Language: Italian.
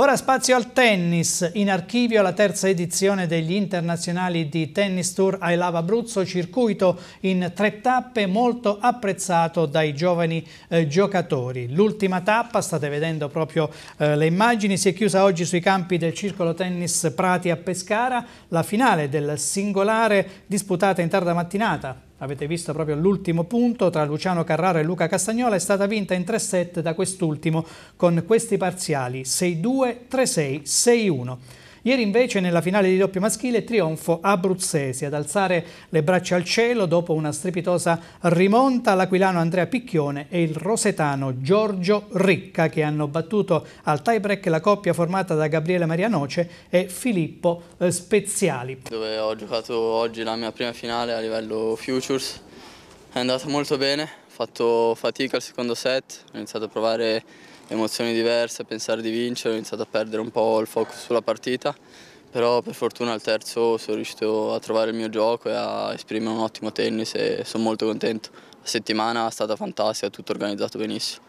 Ora spazio al tennis. In archivio la terza edizione degli internazionali di Tennis Tour ai Lava Abruzzo, circuito in tre tappe molto apprezzato dai giovani eh, giocatori. L'ultima tappa, state vedendo proprio eh, le immagini, si è chiusa oggi sui campi del Circolo Tennis Prati a Pescara, la finale del singolare disputata in tarda mattinata avete visto proprio l'ultimo punto, tra Luciano Carraro e Luca Castagnola è stata vinta in 3 set da quest'ultimo con questi parziali 6-2, 3-6, 6-1. Ieri invece nella finale di doppio maschile trionfo abruzzesi ad alzare le braccia al cielo dopo una strepitosa rimonta l'aquilano Andrea Picchione e il rosetano Giorgio Ricca che hanno battuto al tiebreak la coppia formata da Gabriele Maria Noce e Filippo eh, Speziali. Dove ho giocato oggi la mia prima finale a livello Futures, è andata molto bene, fatto fatica al secondo set, ho iniziato a provare emozioni diverse, a pensare di vincere, ho iniziato a perdere un po' il focus sulla partita, però per fortuna al terzo sono riuscito a trovare il mio gioco e a esprimere un ottimo tennis e sono molto contento. La settimana è stata fantastica, tutto organizzato benissimo.